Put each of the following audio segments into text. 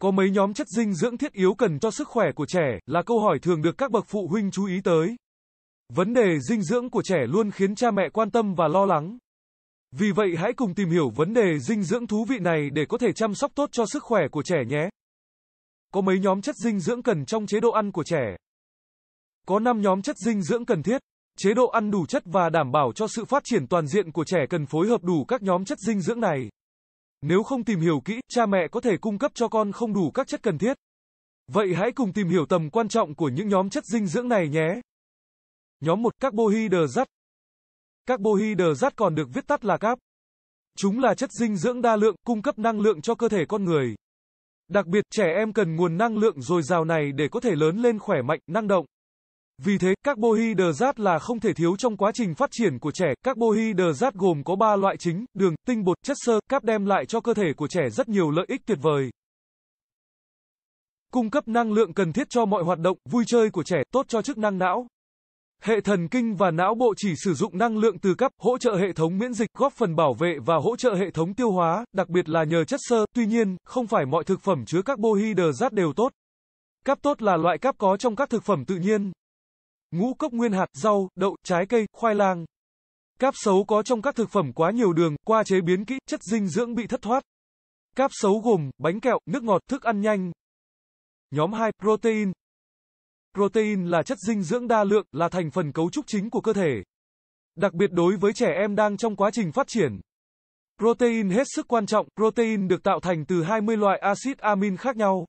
Có mấy nhóm chất dinh dưỡng thiết yếu cần cho sức khỏe của trẻ là câu hỏi thường được các bậc phụ huynh chú ý tới. Vấn đề dinh dưỡng của trẻ luôn khiến cha mẹ quan tâm và lo lắng. Vì vậy hãy cùng tìm hiểu vấn đề dinh dưỡng thú vị này để có thể chăm sóc tốt cho sức khỏe của trẻ nhé. Có mấy nhóm chất dinh dưỡng cần trong chế độ ăn của trẻ. Có 5 nhóm chất dinh dưỡng cần thiết chế độ ăn đủ chất và đảm bảo cho sự phát triển toàn diện của trẻ cần phối hợp đủ các nhóm chất dinh dưỡng này. Nếu không tìm hiểu kỹ, cha mẹ có thể cung cấp cho con không đủ các chất cần thiết. Vậy hãy cùng tìm hiểu tầm quan trọng của những nhóm chất dinh dưỡng này nhé. Nhóm 1 Carbohydrate Carbohydrate còn được viết tắt là carb. Chúng là chất dinh dưỡng đa lượng, cung cấp năng lượng cho cơ thể con người. Đặc biệt, trẻ em cần nguồn năng lượng dồi dào này để có thể lớn lên khỏe mạnh, năng động. Vì thế, các carbohydrate là không thể thiếu trong quá trình phát triển của trẻ. Các Carbohydrate gồm có 3 loại chính, đường, tinh bột, chất xơ, cáp đem lại cho cơ thể của trẻ rất nhiều lợi ích tuyệt vời. Cung cấp năng lượng cần thiết cho mọi hoạt động, vui chơi của trẻ, tốt cho chức năng não. Hệ thần kinh và não bộ chỉ sử dụng năng lượng từ cấp, hỗ trợ hệ thống miễn dịch, góp phần bảo vệ và hỗ trợ hệ thống tiêu hóa, đặc biệt là nhờ chất xơ. Tuy nhiên, không phải mọi thực phẩm chứa các carbohydrate đều tốt. Cáp tốt là loại cáp có trong các thực phẩm tự nhiên, ngũ cốc nguyên hạt, rau, đậu, trái cây, khoai lang. Cáp xấu có trong các thực phẩm quá nhiều đường, qua chế biến kỹ, chất dinh dưỡng bị thất thoát. Cáp xấu gồm bánh kẹo, nước ngọt, thức ăn nhanh. Nhóm 2, protein. Protein là chất dinh dưỡng đa lượng, là thành phần cấu trúc chính của cơ thể. Đặc biệt đối với trẻ em đang trong quá trình phát triển. Protein hết sức quan trọng, protein được tạo thành từ 20 loại axit amin khác nhau.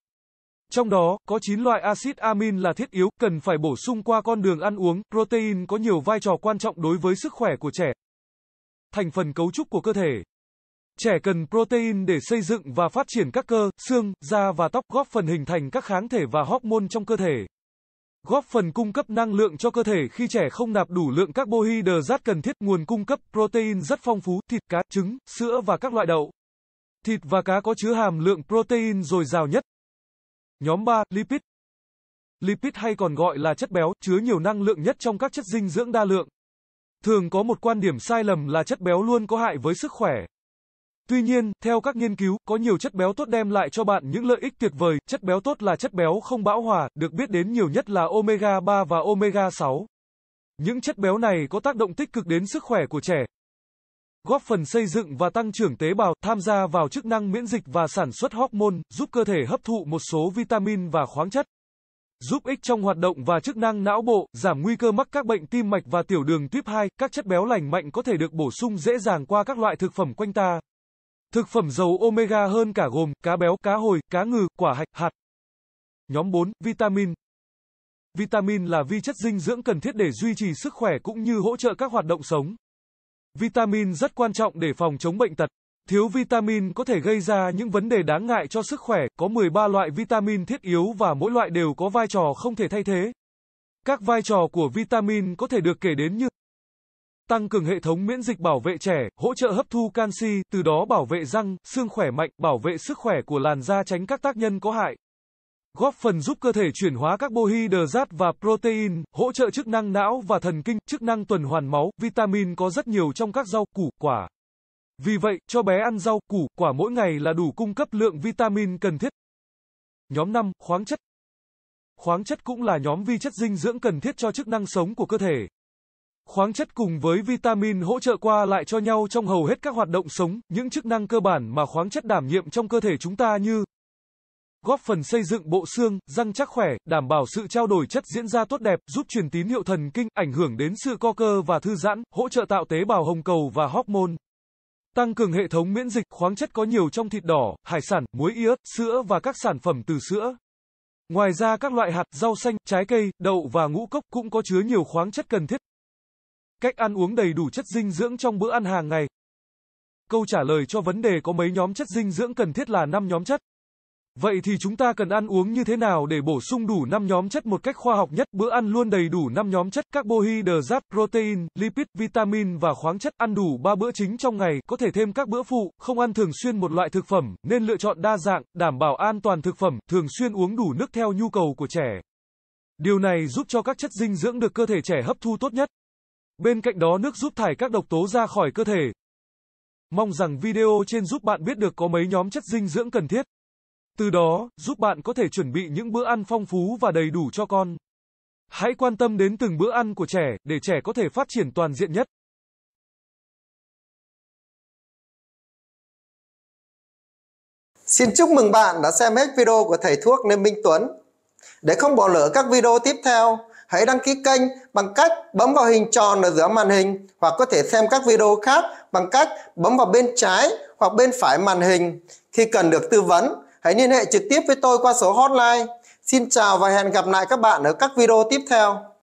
Trong đó, có 9 loại axit amin là thiết yếu, cần phải bổ sung qua con đường ăn uống. Protein có nhiều vai trò quan trọng đối với sức khỏe của trẻ. Thành phần cấu trúc của cơ thể Trẻ cần protein để xây dựng và phát triển các cơ, xương, da và tóc góp phần hình thành các kháng thể và hormone trong cơ thể. Góp phần cung cấp năng lượng cho cơ thể khi trẻ không nạp đủ lượng carbohydrate cần thiết. Nguồn cung cấp protein rất phong phú, thịt cá, trứng, sữa và các loại đậu. Thịt và cá có chứa hàm lượng protein dồi dào nhất. Nhóm 3, lipid. Lipid hay còn gọi là chất béo, chứa nhiều năng lượng nhất trong các chất dinh dưỡng đa lượng. Thường có một quan điểm sai lầm là chất béo luôn có hại với sức khỏe. Tuy nhiên, theo các nghiên cứu, có nhiều chất béo tốt đem lại cho bạn những lợi ích tuyệt vời. Chất béo tốt là chất béo không bão hòa, được biết đến nhiều nhất là omega 3 và omega 6. Những chất béo này có tác động tích cực đến sức khỏe của trẻ, góp phần xây dựng và tăng trưởng tế bào, tham gia vào chức năng miễn dịch và sản xuất hormone, giúp cơ thể hấp thụ một số vitamin và khoáng chất. Giúp ích trong hoạt động và chức năng não bộ, giảm nguy cơ mắc các bệnh tim mạch và tiểu đường tuyếp 2, các chất béo lành mạnh có thể được bổ sung dễ dàng qua các loại thực phẩm quanh ta. Thực phẩm giàu omega hơn cả gồm cá béo, cá hồi, cá ngừ, quả hạch, hạt. Nhóm 4, vitamin. Vitamin là vi chất dinh dưỡng cần thiết để duy trì sức khỏe cũng như hỗ trợ các hoạt động sống. Vitamin rất quan trọng để phòng chống bệnh tật. Thiếu vitamin có thể gây ra những vấn đề đáng ngại cho sức khỏe, có 13 loại vitamin thiết yếu và mỗi loại đều có vai trò không thể thay thế. Các vai trò của vitamin có thể được kể đến như tăng cường hệ thống miễn dịch bảo vệ trẻ, hỗ trợ hấp thu canxi, từ đó bảo vệ răng, xương khỏe mạnh, bảo vệ sức khỏe của làn da tránh các tác nhân có hại góp phần giúp cơ thể chuyển hóa các bohydrate và protein, hỗ trợ chức năng não và thần kinh, chức năng tuần hoàn máu, vitamin có rất nhiều trong các rau, củ, quả. Vì vậy, cho bé ăn rau, củ, quả mỗi ngày là đủ cung cấp lượng vitamin cần thiết. Nhóm 5, khoáng chất. Khoáng chất cũng là nhóm vi chất dinh dưỡng cần thiết cho chức năng sống của cơ thể. Khoáng chất cùng với vitamin hỗ trợ qua lại cho nhau trong hầu hết các hoạt động sống, những chức năng cơ bản mà khoáng chất đảm nhiệm trong cơ thể chúng ta như góp phần xây dựng bộ xương, răng chắc khỏe, đảm bảo sự trao đổi chất diễn ra tốt đẹp, giúp truyền tín hiệu thần kinh, ảnh hưởng đến sự co cơ và thư giãn, hỗ trợ tạo tế bào hồng cầu và hormone. Tăng cường hệ thống miễn dịch, khoáng chất có nhiều trong thịt đỏ, hải sản, muối iốt, sữa và các sản phẩm từ sữa. Ngoài ra các loại hạt, rau xanh, trái cây, đậu và ngũ cốc cũng có chứa nhiều khoáng chất cần thiết. Cách ăn uống đầy đủ chất dinh dưỡng trong bữa ăn hàng ngày. Câu trả lời cho vấn đề có mấy nhóm chất dinh dưỡng cần thiết là 5 nhóm chất. Vậy thì chúng ta cần ăn uống như thế nào để bổ sung đủ 5 nhóm chất một cách khoa học nhất? Bữa ăn luôn đầy đủ 5 nhóm chất carbohydrate, protein, lipid, vitamin và khoáng chất. Ăn đủ 3 bữa chính trong ngày, có thể thêm các bữa phụ, không ăn thường xuyên một loại thực phẩm, nên lựa chọn đa dạng, đảm bảo an toàn thực phẩm, thường xuyên uống đủ nước theo nhu cầu của trẻ. Điều này giúp cho các chất dinh dưỡng được cơ thể trẻ hấp thu tốt nhất. Bên cạnh đó nước giúp thải các độc tố ra khỏi cơ thể. Mong rằng video trên giúp bạn biết được có mấy nhóm chất dinh dưỡng cần thiết. Từ đó, giúp bạn có thể chuẩn bị những bữa ăn phong phú và đầy đủ cho con. Hãy quan tâm đến từng bữa ăn của trẻ, để trẻ có thể phát triển toàn diện nhất. Xin chúc mừng bạn đã xem hết video của Thầy Thuốc Lê Minh Tuấn. Để không bỏ lỡ các video tiếp theo, hãy đăng ký kênh bằng cách bấm vào hình tròn ở giữa màn hình hoặc có thể xem các video khác bằng cách bấm vào bên trái hoặc bên phải màn hình. Khi cần được tư vấn, Hãy liên hệ trực tiếp với tôi qua số hotline. Xin chào và hẹn gặp lại các bạn ở các video tiếp theo.